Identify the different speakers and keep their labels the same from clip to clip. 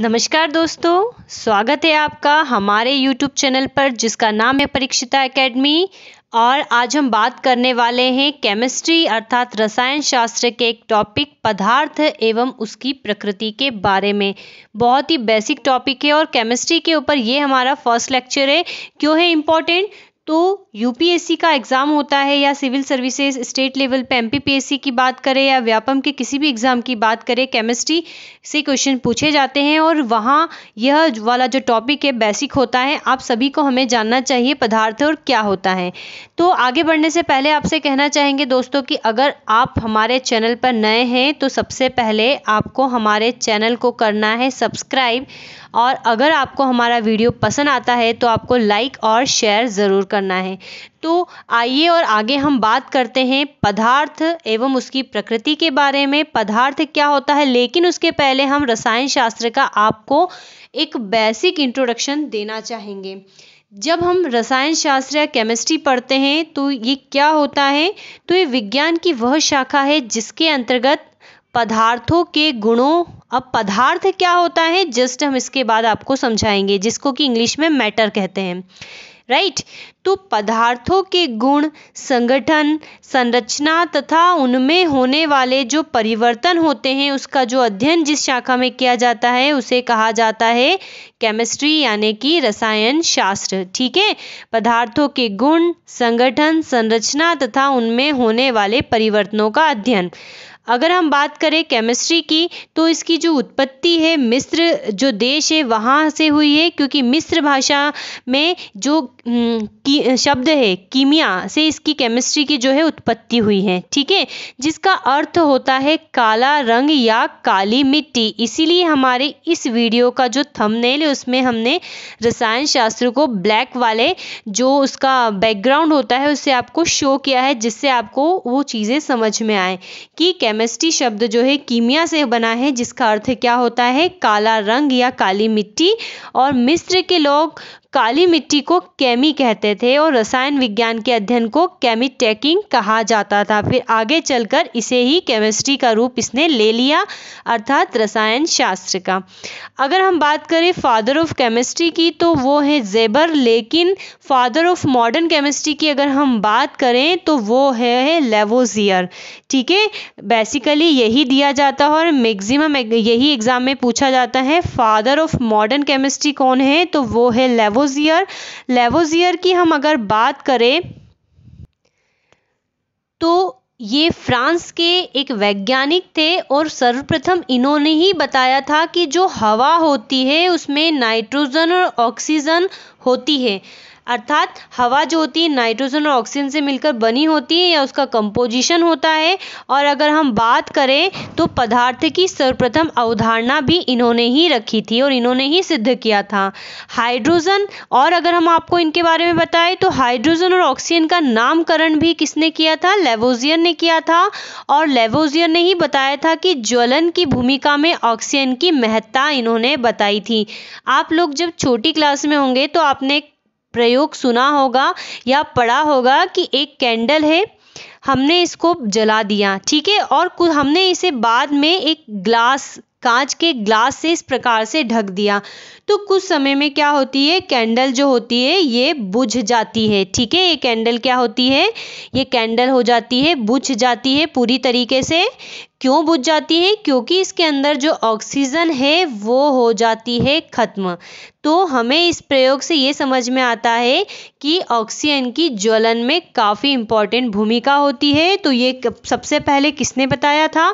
Speaker 1: नमस्कार दोस्तों स्वागत है आपका हमारे YouTube चैनल पर जिसका नाम है परीक्षिता एकेडमी और आज हम बात करने वाले हैं केमिस्ट्री अर्थात रसायन शास्त्र के एक टॉपिक पदार्थ एवं उसकी प्रकृति के बारे में बहुत ही बेसिक टॉपिक है और केमिस्ट्री के ऊपर ये हमारा फर्स्ट लेक्चर है क्यों है इम्पॉर्टेंट तो यूपीएससी का एग्ज़ाम होता है या सिविल सर्विसेज स्टेट लेवल पे एमपीपीएससी की बात करें या व्यापम के किसी भी एग्ज़ाम की बात करें केमिस्ट्री से क्वेश्चन पूछे जाते हैं और वहाँ यह वाला जो टॉपिक है बेसिक होता है आप सभी को हमें जानना चाहिए पदार्थ और क्या होता है तो आगे बढ़ने से पहले आपसे कहना चाहेंगे दोस्तों कि अगर आप हमारे चैनल पर नए हैं तो सबसे पहले आपको हमारे चैनल को करना है सब्सक्राइब और अगर आपको हमारा वीडियो पसंद आता है तो आपको लाइक और शेयर ज़रूर करना है तो आइए और आगे हम बात करते हैं पदार्थ एवं उसकी प्रकृति के बारे में पदार्थ क्या होता है लेकिन उसके पहले हम रसायन शास्त्र का आपको एक बेसिक इंट्रोडक्शन देना चाहेंगे जब हम रसायन शास्त्र या केमिस्ट्री पढ़ते हैं तो ये क्या होता है तो ये विज्ञान की वह शाखा है जिसके अंतर्गत पदार्थों के गुणों अब पदार्थ क्या होता है जस्ट हम इसके बाद आपको समझाएंगे जिसको कि इंग्लिश में मैटर कहते हैं राइट right? तो पदार्थों के गुण संगठन संरचना तथा उनमें होने वाले जो परिवर्तन होते हैं उसका जो अध्ययन जिस शाखा में किया जाता है उसे कहा जाता है केमिस्ट्री यानी कि रसायन शास्त्र ठीक है पदार्थों के गुण संगठन संरचना तथा उनमें होने वाले परिवर्तनों का अध्ययन अगर हम बात करें केमिस्ट्री की तो इसकी जो उत्पत्ति है मिस्र जो देश है वहाँ से हुई है क्योंकि मिस्र भाषा में जो हम्म, की शब्द है कीमिया से इसकी केमिस्ट्री की जो है उत्पत्ति हुई है ठीक है जिसका अर्थ होता है काला रंग या काली मिट्टी इसीलिए हमारे इस वीडियो का जो थंबनेल है उसमें हमने रसायन शास्त्र को ब्लैक वाले जो उसका बैकग्राउंड होता है उसे आपको शो किया है जिससे आपको वो चीज़ें समझ में आए कि केमिस्ट्री शब्द जो है कीमिया से बना है जिसका अर्थ क्या होता है काला रंग या काली मिट्टी और मिस्र के लोग काली मिट्टी को कैमी कहते थे और रसायन विज्ञान के अध्ययन को कैमी टैकिंग कहा जाता था फिर आगे चलकर इसे ही केमिस्ट्री का रूप इसने ले लिया अर्थात रसायन शास्त्र का अगर हम बात करें फादर ऑफ केमिस्ट्री की तो वो है जेबर लेकिन फादर ऑफ मॉडर्न केमिस्ट्री की अगर हम बात करें तो वो है लेवोजियर ठीक है बेसिकली यही दिया जाता है और मैक्सिमम यही एग्ज़ाम में पूछा जाता है फादर ऑफ मॉडर्न केमिस्ट्री कौन है तो वो है लेवो लेवोजियर लेवोजियर की हम अगर बात करें तो ये फ्रांस के एक वैज्ञानिक थे और सर्वप्रथम इन्होंने ही बताया था कि जो हवा होती है उसमें नाइट्रोजन और ऑक्सीजन होती है अर्थात हवा जो होती है नाइट्रोजन और ऑक्सीजन से मिलकर बनी होती है या उसका कंपोजिशन होता है और अगर हम बात करें तो पदार्थ की सर्वप्रथम अवधारणा भी इन्होंने ही रखी थी और इन्होंने ही सिद्ध किया था हाइड्रोजन और अगर हम आपको इनके बारे में बताएं तो हाइड्रोजन और ऑक्सीजन का नामकरण भी किसने किया था लेवोजियन ने किया था और लेवोजियन ने ही बताया था कि ज्वलन की भूमिका में ऑक्सीजन की महत्ता इन्होंने बताई थी आप लोग जब छोटी क्लास में होंगे तो आपने प्रयोग सुना होगा या पढ़ा होगा कि एक कैंडल है हमने इसको जला दिया ठीक है और हमने इसे बाद में एक ग्लास कांच के ग्लास से इस प्रकार से ढक दिया तो कुछ समय में क्या होती है कैंडल जो होती है ये बुझ जाती है ठीक है ये कैंडल क्या होती है ये कैंडल हो जाती है बुझ जाती है पूरी तरीके से क्यों बुझ जाती है क्योंकि इसके अंदर जो ऑक्सीजन है वो हो जाती है ख़त्म तो हमें इस प्रयोग से ये समझ में आता है कि ऑक्सीजन की ज्वलन में काफ़ी इम्पॉर्टेंट भूमिका होती है तो ये सबसे पहले किसने बताया था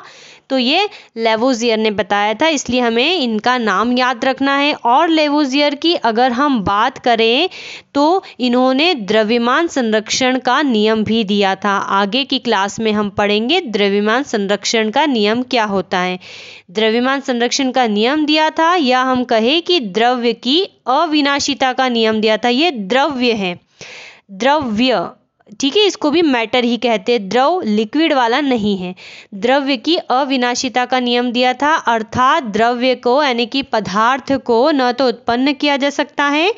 Speaker 1: तो ये लेवोजियर ने बताया था इसलिए हमें इनका नाम याद रखना है और लेवोजियर की अगर हम बात करें तो इन्होंने द्रव्यमान संरक्षण का नियम भी दिया था आगे की क्लास में हम पढ़ेंगे द्रव्यमान संरक्षण का नियम क्या होता है द्रव्यमान संरक्षण का नियम दिया था या हम कहें कि द्रव्य की अविनाशिता का नियम दिया था ये द्रव्य है द्रव्य ठीक है इसको भी मैटर ही कहते हैं द्रव लिक्विड वाला नहीं है द्रव्य की अविनाशिता का नियम दिया था अर्थात द्रव्य को यानी कि पदार्थ को न तो उत्पन्न किया जा सकता है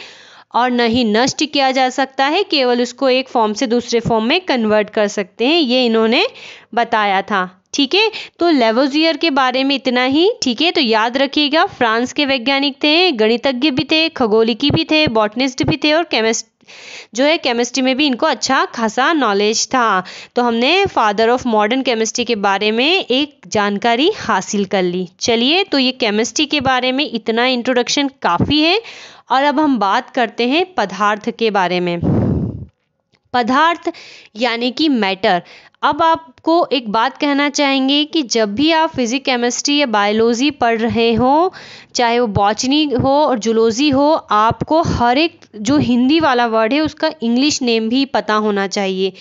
Speaker 1: और न ही नष्ट किया जा सकता है केवल उसको एक फॉर्म से दूसरे फॉर्म में कन्वर्ट कर सकते हैं ये इन्होंने बताया था ठीक है तो लेवोजियर के बारे में इतना ही ठीक है तो याद रखिएगा फ्रांस के वैज्ञानिक थे गणितज्ञ भी थे खगोलिकी भी थे बॉटनिस्ट भी थे और केमिस्ट जो है केमिस्ट्री में भी इनको अच्छा खासा नॉलेज था तो हमने फादर ऑफ मॉडर्न केमिस्ट्री के बारे में एक जानकारी हासिल कर ली चलिए तो ये केमिस्ट्री के बारे में इतना इंट्रोडक्शन काफ़ी है और अब हम बात करते हैं पदार्थ के बारे में पदार्थ यानी कि मैटर अब आपको एक बात कहना चाहेंगे कि जब भी आप फिज़िक केमिस्ट्री या बायोलॉजी पढ़ रहे हो चाहे वो बॉचनी हो और जुलोजी हो आपको हर एक जो हिंदी वाला वर्ड है उसका इंग्लिश नेम भी पता होना चाहिए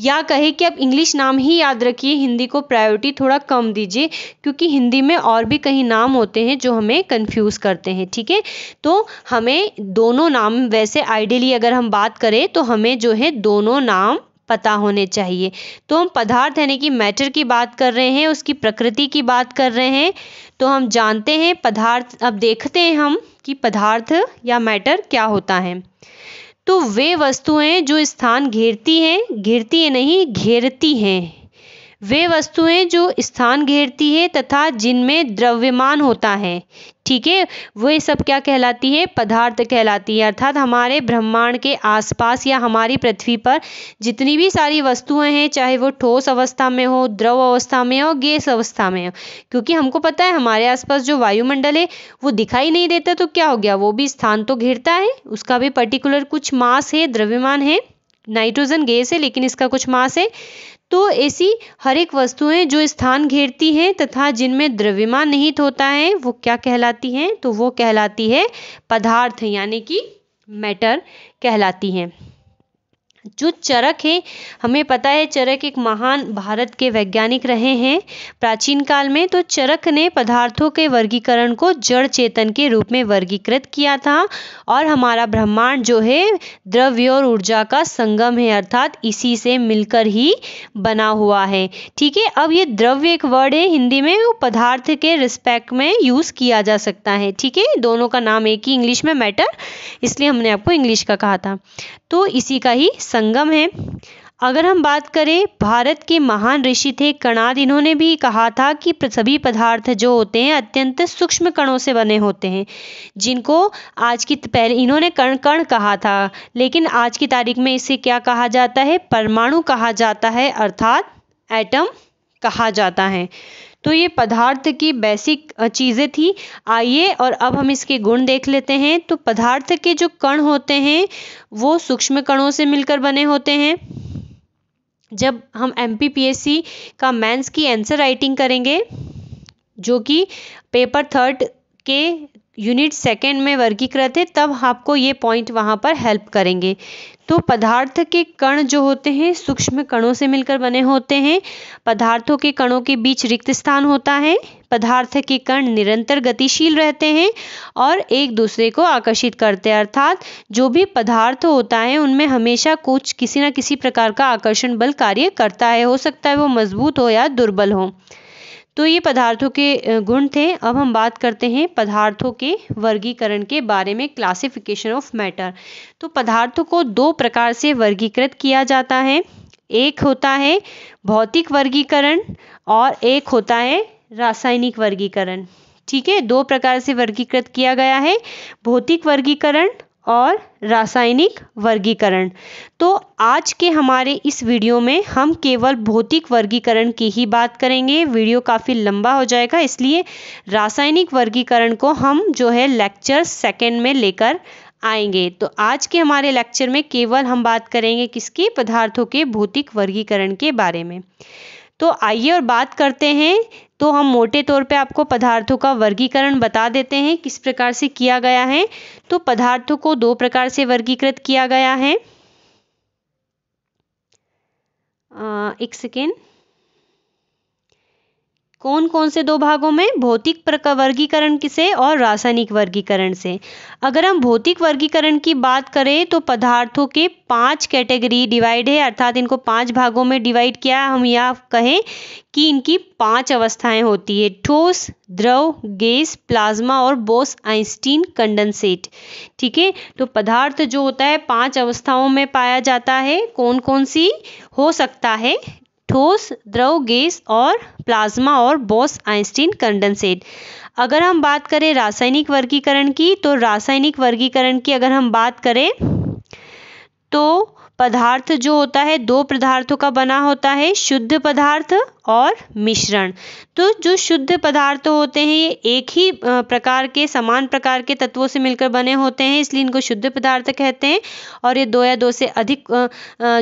Speaker 1: या कहे कि आप इंग्लिश नाम ही याद रखिए हिंदी को प्रायोरिटी थोड़ा कम दीजिए क्योंकि हिंदी में और भी कहीं नाम होते हैं जो हमें कन्फ्यूज़ करते हैं ठीक है तो हमें दोनों नाम वैसे आइडियली अगर हम बात करें तो हमें जो है दोनों नाम पता होने चाहिए तो हम पदार्थ यानी कि मैटर की बात कर रहे हैं उसकी प्रकृति की बात कर रहे हैं तो हम जानते हैं पदार्थ अब देखते हैं हम कि पदार्थ या मैटर क्या होता है तो वे वस्तुएं जो स्थान घेरती हैं घेरती है नहीं घेरती हैं वे वस्तुएं जो स्थान घेरती है तथा जिनमें द्रव्यमान होता है ठीक है वे सब क्या कहलाती है पदार्थ कहलाती है अर्थात हमारे ब्रह्मांड के आसपास या हमारी पृथ्वी पर जितनी भी सारी वस्तुएं हैं चाहे वो ठोस अवस्था में हो द्रव अवस्था में हो गैस अवस्था में हो क्योंकि हमको पता है हमारे आसपास जो वायुमंडल है वो दिखाई नहीं देता तो क्या हो गया वो भी स्थान तो घेरता है उसका भी पर्टिकुलर कुछ मास है द्रव्यमान है नाइट्रोजन गैस है लेकिन इसका कुछ मास है तो ऐसी हर एक वस्तुएं जो स्थान घेरती हैं तथा जिनमें द्रव्यमान निहित होता है वो क्या कहलाती हैं तो वो कहलाती है पदार्थ यानी कि मैटर कहलाती हैं जो चरक है हमें पता है चरक एक महान भारत के वैज्ञानिक रहे हैं प्राचीन काल में तो चरक ने पदार्थों के वर्गीकरण को जड़ चेतन के रूप में वर्गीकृत किया था और हमारा ब्रह्मांड जो है द्रव्य और ऊर्जा का संगम है अर्थात इसी से मिलकर ही बना हुआ है ठीक है अब ये द्रव्य एक वर्ड है हिंदी में वो पदार्थ के रिस्पेक्ट में यूज़ किया जा सकता है ठीक है दोनों का नाम एक ही इंग्लिश में मैटर इसलिए हमने आपको इंग्लिश का कहा था तो इसी का ही संगम है अगर हम बात करें भारत के महान ऋषि थे कणाद इन्होंने भी कहा था कि सभी पदार्थ जो होते हैं अत्यंत सूक्ष्म कणों से बने होते हैं जिनको आज की पहले इन्होंने कण कण कहा था लेकिन आज की तारीख में इसे क्या कहा जाता है परमाणु कहा जाता है अर्थात एटम कहा जाता है तो ये पदार्थ की बेसिक चीज़ें थी आइए और अब हम इसके गुण देख लेते हैं तो पदार्थ के जो कण होते हैं वो सूक्ष्म कणों से मिलकर बने होते हैं जब हम एम का मैंस की आंसर राइटिंग करेंगे जो कि पेपर थर्ड के यूनिट सेकेंड में वर्गीकृत है तब आपको ये पॉइंट वहाँ पर हेल्प करेंगे तो पदार्थ के कण जो होते हैं सूक्ष्म कणों से मिलकर बने होते हैं पदार्थों के कणों के बीच रिक्त स्थान होता है पदार्थ के कण निरंतर गतिशील रहते हैं और एक दूसरे को आकर्षित करते हैं अर्थात जो भी पदार्थ होता है उनमें हमेशा कुछ किसी न किसी प्रकार का आकर्षण बल कार्य करता है हो सकता है वो मजबूत हो या दुर्बल हो तो ये पदार्थों के गुण थे अब हम बात करते हैं पदार्थों के वर्गीकरण के बारे में क्लासिफिकेशन ऑफ मैटर तो पदार्थों को दो प्रकार से वर्गीकृत किया जाता है एक होता है भौतिक वर्गीकरण और एक होता है रासायनिक वर्गीकरण ठीक है दो प्रकार से वर्गीकृत किया गया है भौतिक वर्गीकरण और रासायनिक वर्गीकरण तो आज के हमारे इस वीडियो में हम केवल भौतिक वर्गीकरण की ही बात करेंगे वीडियो काफ़ी लंबा हो जाएगा इसलिए रासायनिक वर्गीकरण को हम जो है लेक्चर सेकेंड में लेकर आएंगे तो आज के हमारे लेक्चर में केवल हम बात करेंगे किसके पदार्थों के भौतिक वर्गीकरण के बारे में तो आइए और बात करते हैं तो हम मोटे तौर पे आपको पदार्थों का वर्गीकरण बता देते हैं किस प्रकार से किया गया है तो पदार्थों को दो प्रकार से वर्गीकृत किया गया है आ, एक सेकेंड कौन कौन से दो भागों में भौतिक वर्गीकरण से और रासायनिक वर्गीकरण से अगर हम भौतिक वर्गीकरण की बात करें तो पदार्थों के पांच कैटेगरी डिवाइड है अर्थात इनको पांच भागों में डिवाइड किया हम यह कहें कि इनकी पांच अवस्थाएं होती है ठोस द्रव गैस प्लाज्मा और बोस आइंस्टीन कंडेंसेट ठीक है तो पदार्थ जो होता है पांच अवस्थाओं में पाया जाता है कौन कौन सी हो सकता है ठोस द्रव गैस और प्लाज्मा और बोस आइंस्टीन कंडेंसेट अगर हम बात करें रासायनिक वर्गीकरण की तो रासायनिक वर्गीकरण की अगर हम बात करें तो पदार्थ जो होता है दो पदार्थों का बना होता है शुद्ध पदार्थ और मिश्रण तो जो शुद्ध पदार्थ होते हैं ये एक ही प्रकार के समान प्रकार के तत्वों से मिलकर बने होते हैं इसलिए इनको शुद्ध पदार्थ कहते हैं और ये दो या दो से अधिक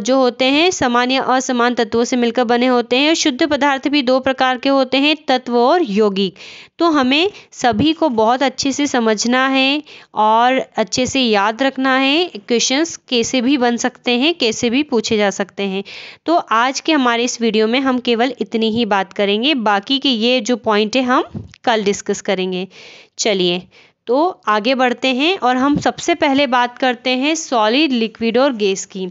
Speaker 1: जो होते हैं समान या असमान तत्वों से मिलकर बने होते हैं और शुद्ध पदार्थ भी दो प्रकार के होते हैं तत्व और यौगिक तो हमें सभी को बहुत अच्छे से समझना है और अच्छे से याद रखना है क्वेश्चन कैसे भी बन सकते हैं हैं कैसे भी पूछे जा सकते हैं तो आज के हमारे इस वीडियो में हम केवल इतनी ही बात करेंगे बाकी के ये जो पॉइंट है हम कल डिस्कस करेंगे चलिए तो आगे बढ़ते हैं और हम सबसे पहले बात करते हैं सॉलिड लिक्विड और गैस की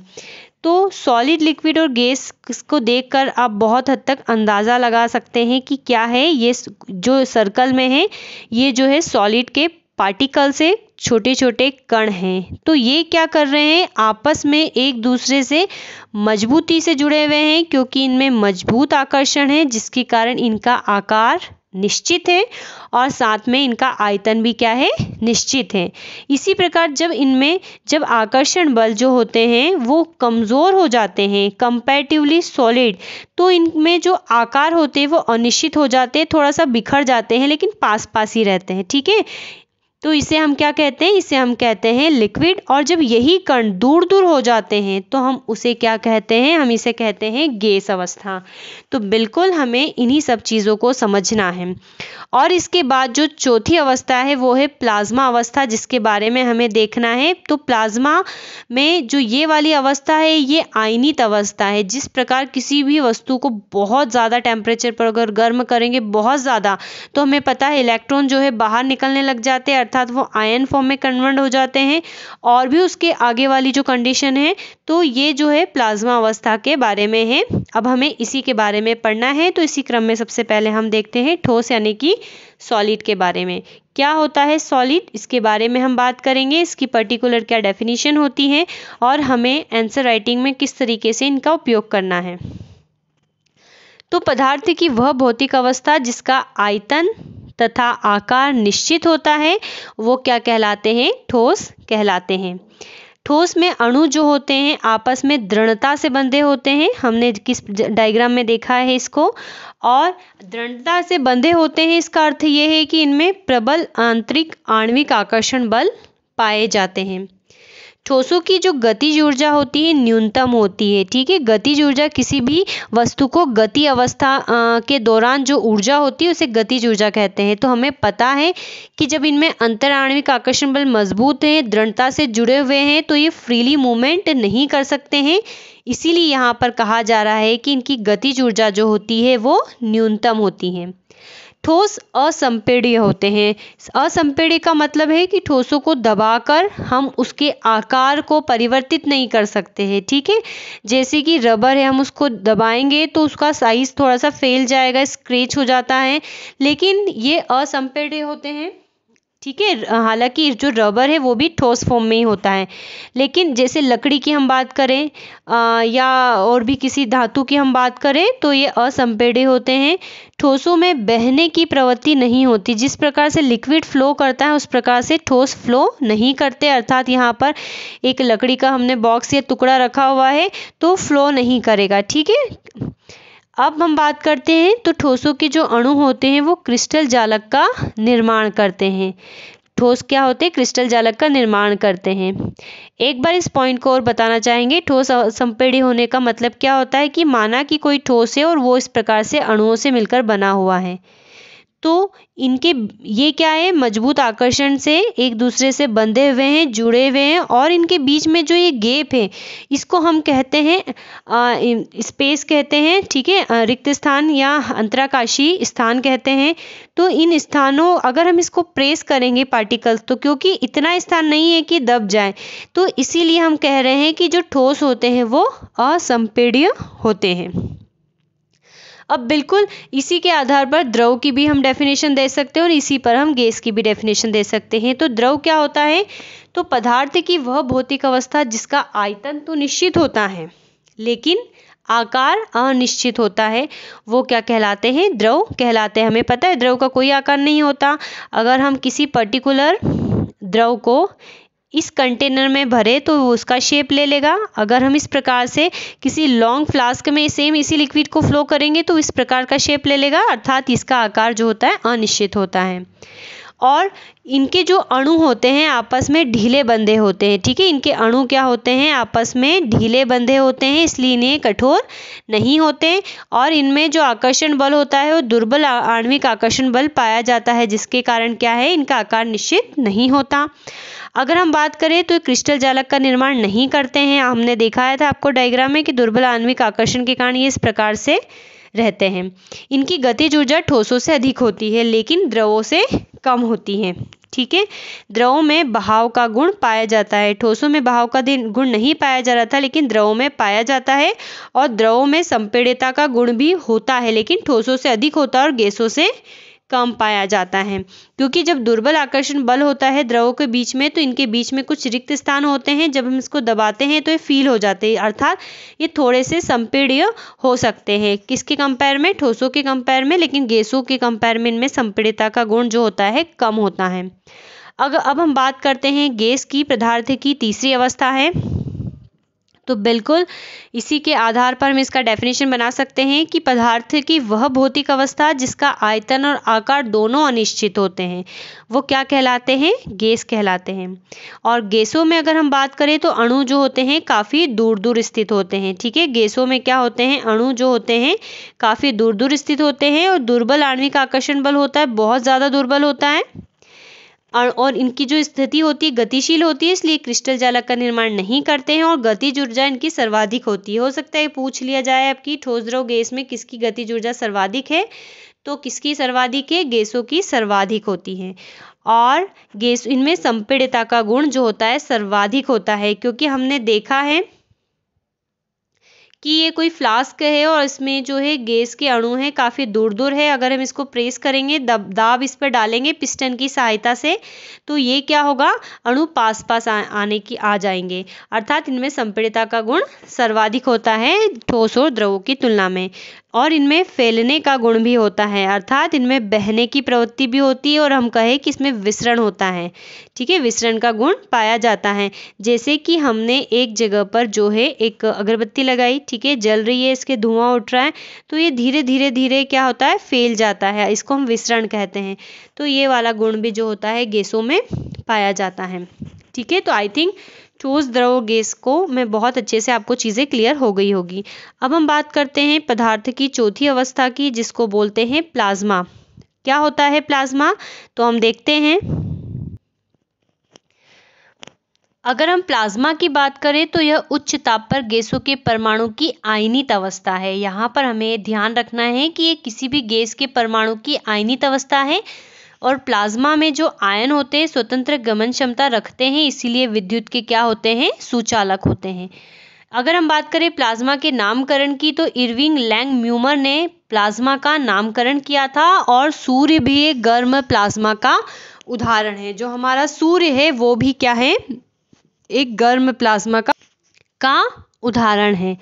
Speaker 1: तो सॉलिड लिक्विड और गैस को देखकर आप बहुत हद तक अंदाज़ा लगा सकते हैं कि क्या है ये जो सर्कल में है ये जो है सॉलिड के पार्टिकल्स है छोटे छोटे कण हैं तो ये क्या कर रहे हैं आपस में एक दूसरे से मजबूती से जुड़े हुए हैं क्योंकि इनमें मजबूत आकर्षण है जिसके कारण इनका आकार निश्चित है और साथ में इनका आयतन भी क्या है निश्चित है इसी प्रकार जब इनमें जब आकर्षण बल जो होते हैं वो कमज़ोर हो जाते हैं कंपेटिवली सॉलिड तो इनमें जो आकार होते हैं वो अनिश्चित हो जाते हैं थोड़ा सा बिखर जाते हैं लेकिन पास पास ही रहते हैं ठीक है तो इसे हम क्या कहते हैं इसे हम कहते हैं लिक्विड और जब यही कण दूर दूर हो जाते हैं तो हम उसे क्या कहते हैं हम इसे कहते हैं गैस अवस्था तो बिल्कुल हमें इन्हीं सब चीज़ों को समझना है और इसके बाद जो चौथी अवस्था है वो है प्लाज्मा अवस्था जिसके बारे में हमें देखना है तो प्लाज्मा में जो ये वाली अवस्था है ये आयनित अवस्था है जिस प्रकार किसी भी वस्तु को बहुत ज़्यादा टेम्परेचर पर अगर गर्म करेंगे बहुत ज़्यादा तो हमें पता है इलेक्ट्रॉन जो है बाहर निकलने लग जाते हैं अर्थात वो आयन फॉर्म में कन्वर्ट हो जाते हैं और भी उसके आगे वाली जो कंडीशन है तो ये जो है प्लाज्मा अवस्था के बारे में है अब हमें इसी के बारे में पढ़ना है तो इसी क्रम में सबसे पहले हम देखते हैं ठोस यानी कि सॉलिड के बारे में क्या होता है सॉलिड इसके बारे में हम बात करेंगे इसकी पर्टिकुलर क्या डेफिनेशन होती है और हमें आंसर राइटिंग में किस तरीके से इनका उपयोग करना है तो पदार्थ की वह भौतिक अवस्था जिसका आयतन तथा आकार निश्चित होता है वो क्या कहलाते हैं ठोस कहलाते हैं ठोस में अणु जो होते हैं आपस में दृढ़ता से बंधे होते हैं हमने किस डायग्राम में देखा है इसको और दृढ़ता से बंधे होते हैं इसका अर्थ ये है कि इनमें प्रबल आंतरिक आणविक आकर्षण बल पाए जाते हैं ठोसों की जो गतिज ऊर्जा होती है न्यूनतम होती है ठीक है गतिज ऊर्जा किसी भी वस्तु को गति अवस्था के दौरान जो ऊर्जा होती है उसे गतिज ऊर्जा कहते हैं तो हमें पता है कि जब इनमें अंतराण्विक आकर्षण बल मजबूत हैं दृढ़ता से जुड़े हुए हैं तो ये फ्रीली मूवमेंट नहीं कर सकते हैं इसीलिए यहाँ पर कहा जा रहा है कि इनकी गतिज ऊर्जा जो होती है वो न्यूनतम होती है ठोस असंपेड़ीय होते हैं असंपेड़ीय का मतलब है कि ठोसों को दबाकर हम उसके आकार को परिवर्तित नहीं कर सकते हैं ठीक है जैसे कि रबर है हम उसको दबाएंगे तो उसका साइज़ थोड़ा सा फैल जाएगा स्क्रेच हो जाता है लेकिन ये असंपेड़ीय होते हैं ठीक है हालांकि जो रबर है वो भी ठोस फॉर्म में ही होता है लेकिन जैसे लकड़ी की हम बात करें आ, या और भी किसी धातु की हम बात करें तो ये असंपेड़े होते हैं ठोसों में बहने की प्रवृत्ति नहीं होती जिस प्रकार से लिक्विड फ्लो करता है उस प्रकार से ठोस फ्लो नहीं करते अर्थात यहाँ पर एक लकड़ी का हमने बॉक्स या टुकड़ा रखा हुआ है तो फ्लो नहीं करेगा ठीक है अब हम बात करते हैं तो ठोसों के जो अणु होते हैं वो क्रिस्टल जालक का निर्माण करते हैं ठोस क्या होते हैं क्रिस्टल जालक का निर्माण करते हैं एक बार इस पॉइंट को और बताना चाहेंगे ठोस संपेड़ी होने का मतलब क्या होता है कि माना कि कोई ठोस है और वो इस प्रकार से अणुओं से मिलकर बना हुआ है तो इनके ये क्या है मजबूत आकर्षण से एक दूसरे से बंधे हुए हैं जुड़े हुए हैं और इनके बीच में जो ये गेप है इसको हम कहते हैं स्पेस कहते हैं ठीक है रिक्त स्थान या अंतराकाशी स्थान कहते हैं तो इन स्थानों अगर हम इसको प्रेस करेंगे पार्टिकल्स तो क्योंकि इतना स्थान नहीं है कि दब जाए तो इसीलिए हम कह रहे हैं कि जो ठोस होते हैं वो असंपीड्य होते हैं अब बिल्कुल इसी के आधार पर द्रव की भी हम डेफिनेशन दे सकते हैं और इसी पर हम गैस की भी डेफिनेशन दे सकते हैं तो द्रव क्या होता है तो पदार्थ की वह भौतिक अवस्था जिसका आयतन तो निश्चित होता है लेकिन आकार अनिश्चित होता है वो क्या कहलाते हैं द्रव कहलाते हैं हमें पता है द्रव का कोई आकार नहीं होता अगर हम किसी पर्टिकुलर द्रव को इस कंटेनर में भरे तो वो उसका शेप ले लेगा अगर हम इस प्रकार से किसी लॉन्ग फ्लास्क में सेम इसी लिक्विड को फ्लो करेंगे तो इस प्रकार का शेप ले लेगा अर्थात इसका आकार जो होता है अनिश्चित होता है और इनके जो अणु होते हैं आपस में ढीले बंधे होते हैं ठीक है इनके अणु क्या होते हैं आपस में ढीले बंधे होते हैं इसलिए इन्हें कठोर नहीं होते और इनमें जो आकर्षण बल होता है वो दुर्बल आणविक आकर्षण बल पाया जाता है जिसके कारण क्या है इनका आकार निश्चित नहीं होता अगर हम बात करें तो क्रिस्टल जालक का निर्माण नहीं करते हैं हमने है था आपको डायग्राम में कि दुर्बल आणविक आकर्षण के कारण ये इस प्रकार से रहते हैं इनकी गतिज ऊर्जा ठोसों से अधिक होती है लेकिन द्रवों से कम होती है ठीक है द्रवों में बहाव का गुण पाया जाता है ठोसों में बहाव का गुण नहीं पाया जा रहा था लेकिन द्रवों में पाया जाता है और द्रवों में संपीड़ता का गुण भी होता है लेकिन ठोसों से अधिक होता है और गैसों से कम पाया जाता है क्योंकि जब दुर्बल आकर्षण बल होता है द्रवों के बीच में तो इनके बीच में कुछ रिक्त स्थान होते हैं जब हम इसको दबाते हैं तो ये फील हो जाते हैं अर्थात ये थोड़े से संपीड़ हो सकते हैं किसके कंपेयर में ठोसों के कंपेयर में लेकिन गैसों के कंपेयर में इनमें संपीड़ता का गुण जो होता है कम होता है अगर अब हम बात करते हैं गैस की पदार्थ की तीसरी अवस्था है तो बिल्कुल इसी के आधार पर हम इसका डेफिनेशन बना सकते हैं कि पदार्थ की वह भौतिक अवस्था जिसका आयतन और आकार दोनों अनिश्चित होते हैं वो क्या कहलाते हैं गैस कहलाते हैं और गैसों में अगर हम बात करें तो अणु जो होते हैं काफ़ी दूर दूर स्थित होते हैं ठीक है गैसों में क्या होते हैं अणु जो होते हैं काफ़ी दूर दूर स्थित होते हैं और दुर्बल आणविक आकर्षण बल होता है बहुत ज़्यादा दुर्बल होता है और इनकी जो स्थिति होती है गतिशील होती है इसलिए क्रिस्टल जालक का निर्माण नहीं करते हैं और गतिज ऊर्जा इनकी सर्वाधिक होती है हो सकता है पूछ लिया जाए आपकी ठोस द्रव गैस में किसकी गतिज ऊर्जा सर्वाधिक है तो किसकी सर्वाधिक है गैसों की सर्वाधिक होती है और गैस इनमें संपीड़ता का गुण जो होता है सर्वाधिक होता है क्योंकि हमने देखा है कि ये कोई फ्लास्क है और इसमें जो है गैस के अणु है काफ़ी दूर दूर है अगर हम इसको प्रेस करेंगे दब दाब इस पर डालेंगे पिस्टन की सहायता से तो ये क्या होगा अणु पास पास आ, आने की आ जाएंगे अर्थात इनमें संपीड़ता का गुण सर्वाधिक होता है ठोस और द्रवों की तुलना में और इनमें फैलने का गुण भी होता है अर्थात इनमें बहने की प्रवृत्ति भी होती है और हम कहें कि इसमें विसरण होता है ठीक है विसरण का गुण पाया जाता है जैसे कि हमने एक जगह पर जो है एक अगरबत्ती लगाई ठीक है जल रही है इसके धुआं उठ रहा है तो ये धीरे धीरे धीरे क्या होता है फैल जाता है इसको हम विसरण कहते हैं तो ये वाला गुण भी जो होता है गैसों में पाया जाता है ठीक है तो आई थिंक चूज़ गैस को मैं बहुत अच्छे से आपको चीज़ें क्लियर हो गई होगी अब हम बात करते हैं पदार्थ की चौथी अवस्था की जिसको बोलते हैं प्लाज्मा क्या होता है प्लाज्मा तो हम देखते हैं अगर हम प्लाज्मा की बात करें तो यह उच्च ताप पर गैसों के परमाणु की आयनित अवस्था है यहाँ पर हमें ध्यान रखना है कि ये किसी भी गैस के परमाणु की आयनित अवस्था है और प्लाज्मा में जो आयन होते हैं स्वतंत्र गमन क्षमता रखते हैं इसीलिए विद्युत के क्या होते हैं सुचालक होते हैं अगर हम बात करें प्लाज्मा के नामकरण की तो इरविंग लैंग म्यूमर ने प्लाज्मा का नामकरण किया था और सूर्य भी एक गर्म प्लाज्मा का उदाहरण है जो हमारा सूर्य है वो भी क्या है एक गर्म प्लाज्मा का का उदाहरण है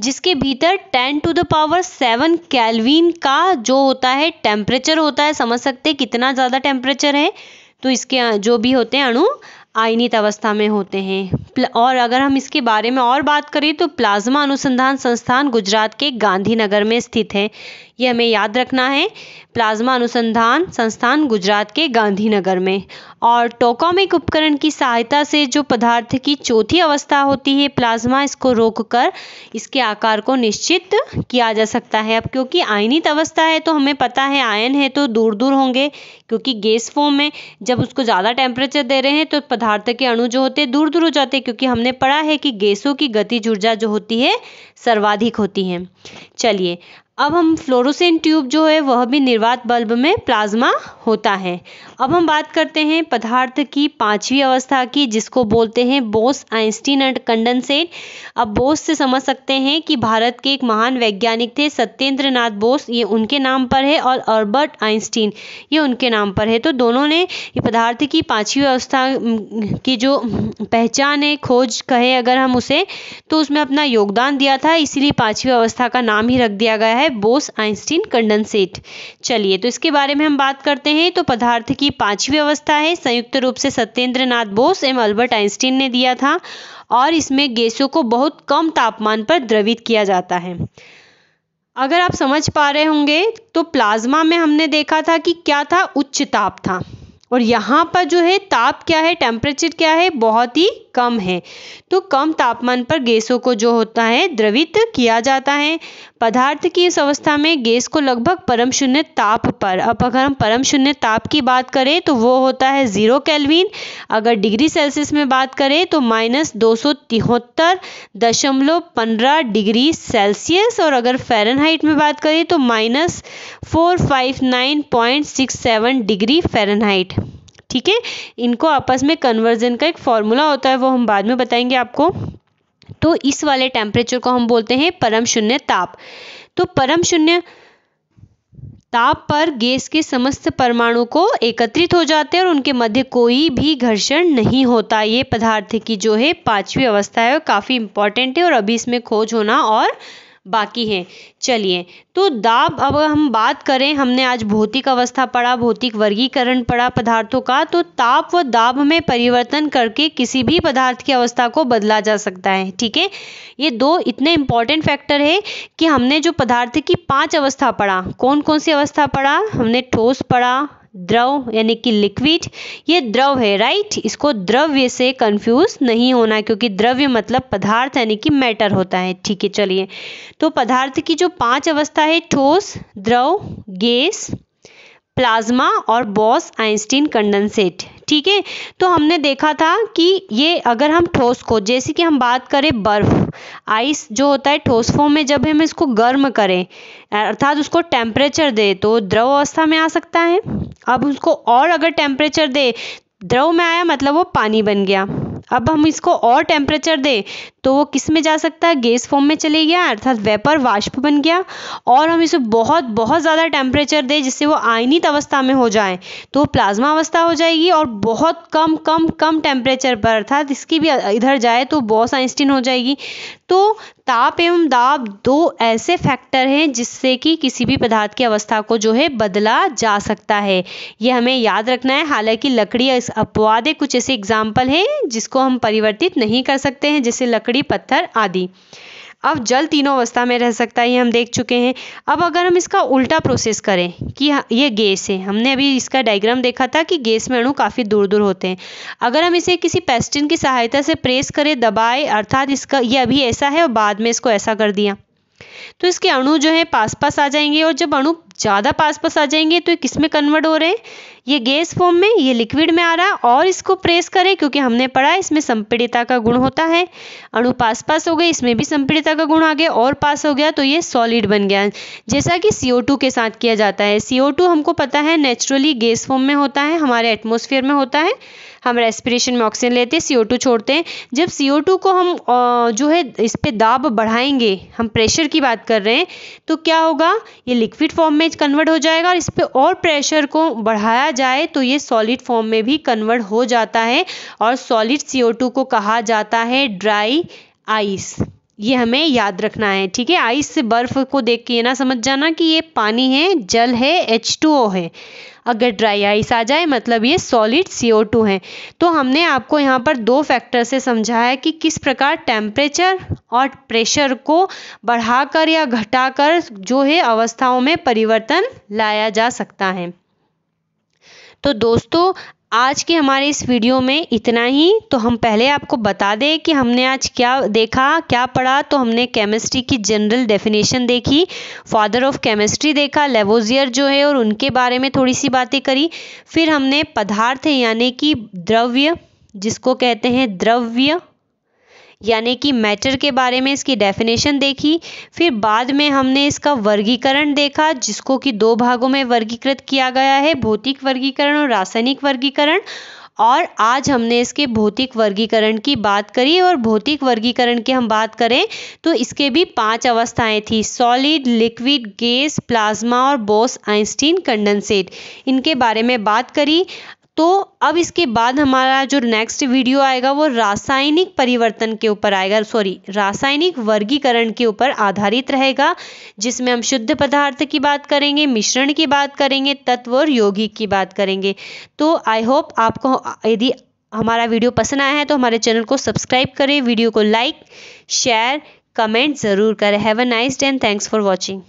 Speaker 1: जिसके भीतर ten to the power seven kelvin का जो होता है टेम्परेचर होता है समझ सकते हैं कितना ज़्यादा टेम्परेचर है तो इसके जो भी होते हैं अणु आयनित अवस्था में होते हैं और अगर हम इसके बारे में और बात करें तो प्लाज्मा अनुसंधान संस्थान गुजरात के गांधीनगर में स्थित है ये हमें याद रखना है प्लाज्मा अनुसंधान संस्थान गुजरात के गांधीनगर में और टोकॉमिक उपकरण की सहायता से जो पदार्थ की चौथी अवस्था होती है प्लाज्मा इसको रोककर इसके आकार को निश्चित किया जा सकता है अब क्योंकि आयनित अवस्था है तो हमें पता है आयन है तो दूर दूर होंगे क्योंकि गैस फॉर्म में जब उसको ज़्यादा टेम्परेचर दे रहे हैं तो पदार्थ के अणु जो होते हैं दूर दूर हो जाते हैं क्योंकि हमने पढ़ा है कि गैसों की गति ऊर्जा जो होती है सर्वाधिक होती है चलिए अब हम फ्लोरोसेंट ट्यूब जो है वह भी निर्वात बल्ब में प्लाज्मा होता है अब हम बात करते हैं पदार्थ की पांचवी अवस्था की जिसको बोलते हैं बोस आइंस्टीन एंड कंडेंसेट अब बोस से समझ सकते हैं कि भारत के एक महान वैज्ञानिक थे सत्येंद्र नाथ बोस ये उनके नाम पर है और अर्बर्ट आइंस्टीन ये उनके नाम पर है तो दोनों ने ये पदार्थ की पाँचवीं अवस्था की जो पहचान है खोज कहे अगर हम उसे तो उसमें अपना योगदान दिया था इसीलिए पाँचवीं अवस्था का नाम ही रख दिया गया है है बोस आइंस्टीन कंडेंसेट चलिए तो इसके बारे में हम बात करते हैं तो पदार्थ की पांचवी अवस्था है संयुक्त रूप से सत्येंद्र बोस एवं अल्बर्ट आइंस्टीन ने दिया था और इसमें गैसों को बहुत कम तापमान पर द्रवित किया जाता है अगर आप समझ पा रहे होंगे तो प्लाज्मा में हमने देखा था कि क्या था उच्च ताप था और यहाँ पर जो है ताप क्या है टेम्परेचर क्या है बहुत ही कम है तो कम तापमान पर गैसों को जो होता है द्रवित किया जाता है पदार्थ की इस अवस्था में गैस को लगभग परम शून्य ताप पर अब अगर हम परम शून्य ताप की बात करें तो वो होता है ज़ीरो कैलविन अगर डिग्री सेल्सियस में बात करें तो माइनस दो सौ तिहत्तर दशमलव पंद्रह डिग्री सेल्सियस और अगर फ़ारेनहाइट में बात करें तो minus four five nine point six seven degree Fahrenheit ठीक है इनको आपस में कन्वर्जन का एक फॉर्मूला होता है वो हम बाद में बताएंगे आपको तो इस वाले टेम्परेचर को हम बोलते हैं परम शून्य ताप तो परम शून्य ताप पर गैस के समस्त परमाणु को एकत्रित हो जाते हैं और उनके मध्य कोई भी घर्षण नहीं होता ये पदार्थ की जो है पांचवी अवस्था है और काफ़ी इंपॉर्टेंट है और अभी इसमें खोज होना और बाकी हैं चलिए तो दाब अब हम बात करें हमने आज भौतिक अवस्था पढ़ा भौतिक वर्गीकरण पढ़ा पदार्थों का तो ताप व दाब में परिवर्तन करके किसी भी पदार्थ की अवस्था को बदला जा सकता है ठीक है ये दो इतने इम्पॉर्टेंट फैक्टर है कि हमने जो पदार्थ की पांच अवस्था पढ़ा कौन कौन सी अवस्था पढ़ा हमने ठोस पढ़ा द्रव यानी कि लिक्विड ये द्रव है राइट इसको द्रव्य से कंफ्यूज नहीं होना क्योंकि द्रव्य मतलब पदार्थ यानी कि मैटर होता है ठीक है चलिए तो पदार्थ की जो पांच अवस्था है ठोस द्रव गैस प्लाज्मा और बॉस आइंस्टीन कंडेंसेट ठीक है तो हमने देखा था कि ये अगर हम ठोस को जैसे कि हम बात करें बर्फ़ आइस जो होता है ठोस फॉर्म में जब हम इसको गर्म करें अर्थात उसको टेम्परेचर दे तो द्रव अवस्था में आ सकता है अब उसको और अगर टेम्परेचर दे द्रव में आया मतलब वो पानी बन गया अब हम इसको और टेम्परेचर दें तो वो किस में जा सकता है गैस फॉर्म में चले गया अर्थात वेपर वाष्प बन गया और हम इसे बहुत बहुत ज़्यादा टेम्परेचर दें जिससे वो आयनित अवस्था में हो जाए तो प्लाज्मा अवस्था हो जाएगी और बहुत कम कम कम टेम्परेचर पर अर्थात इसकी भी इधर जाए तो बॉस आइंस्टीन हो जाएगी तो ताप एवं दाब दो ऐसे फैक्टर हैं जिससे कि किसी भी पदार्थ की अवस्था को जो है बदला जा सकता है ये हमें याद रखना है हालांकि लकड़ी अपवादे कुछ ऐसे एग्जाम्पल हैं जिसको हम परिवर्तित नहीं कर सकते हैं जैसे लकड़ी पत्थर आदि अब जल तीनों अवस्था में रह सकता है ये हम देख चुके हैं अब अगर हम इसका उल्टा प्रोसेस करें कि ये गैस है हमने अभी इसका डायग्राम देखा था कि गैस में अणु काफ़ी दूर दूर होते हैं अगर हम इसे किसी पेस्टिन की सहायता से प्रेस करें दबाए अर्थात इसका ये अभी ऐसा है और बाद में इसको ऐसा कर दिया तो इसके अणु जो है पास पास आ जाएंगे और जब अणु ज़्यादा पास पास आ जाएंगे तो ये किस में कन्वर्ट हो रहे हैं ये गैस फॉर्म में ये लिक्विड में आ रहा है और इसको प्रेस करें क्योंकि हमने पढ़ा इसमें संपीड़िता का गुण होता है अणु पास पास हो गए इसमें भी संपीड़िता का गुण आ गया और पास हो गया तो ये सॉलिड बन गया जैसा कि टू के साथ किया जाता है टू हमको पता है नेचुरली गैस फॉर्म में होता है हमारे एटमोसफियर में होता है हम रेस्पिरेशन में ऑक्सीजन लेते हैं सी छोड़ते हैं जब सी को हम जो है इस पर दाब बढ़ाएंगे हम प्रेशर की बात कर रहे हैं तो क्या होगा ये लिक्विड फॉर्म में कन्वर्ट हो जाएगा और इस पर और प्रेशर को बढ़ाया जाए तो ये सॉलिड फॉर्म में भी कन्वर्ट हो जाता है और सॉलिड सी को कहा जाता है ड्राई आइस ये हमें याद रखना है ठीक है आइस से बर्फ़ को देख के ये ना समझ जाना कि ये पानी है जल है एच टू ओ है अगर ड्राई आइस आ जाए मतलब ये सॉलिड सी ओ टू है तो हमने आपको यहाँ पर दो फैक्टर से समझा है कि किस प्रकार टेम्परेचर और प्रेशर को बढ़ाकर या घटाकर जो है अवस्थाओं में परिवर्तन लाया जा सकता है तो दोस्तों आज के हमारे इस वीडियो में इतना ही तो हम पहले आपको बता दें कि हमने आज क्या देखा क्या पढ़ा तो हमने केमिस्ट्री की जनरल डेफिनेशन देखी फादर ऑफ केमिस्ट्री देखा लेवोजियर जो है और उनके बारे में थोड़ी सी बातें करी फिर हमने पदार्थ यानी कि द्रव्य जिसको कहते हैं द्रव्य यानी कि मैटर के बारे में इसकी डेफिनेशन देखी फिर बाद में हमने इसका वर्गीकरण देखा जिसको कि दो भागों में वर्गीकृत किया गया है भौतिक वर्गीकरण और रासायनिक वर्गीकरण और आज हमने इसके भौतिक वर्गीकरण की बात करी और भौतिक वर्गीकरण की हम बात करें तो इसके भी पांच अवस्थाएं थी सॉलिड लिक्विड गैस प्लाज्मा और बोस आइंस्टीन कंडेंसेट इनके बारे में बात करी तो अब इसके बाद हमारा जो नेक्स्ट वीडियो आएगा वो रासायनिक परिवर्तन के ऊपर आएगा सॉरी रासायनिक वर्गीकरण के ऊपर आधारित रहेगा जिसमें हम शुद्ध पदार्थ की बात करेंगे मिश्रण की बात करेंगे तत्व और यौगिक की बात करेंगे तो आई होप आपको यदि हमारा वीडियो पसंद आया है तो हमारे चैनल को सब्सक्राइब करें वीडियो को लाइक शेयर कमेंट ज़रूर करें have a nice day and thanks for watching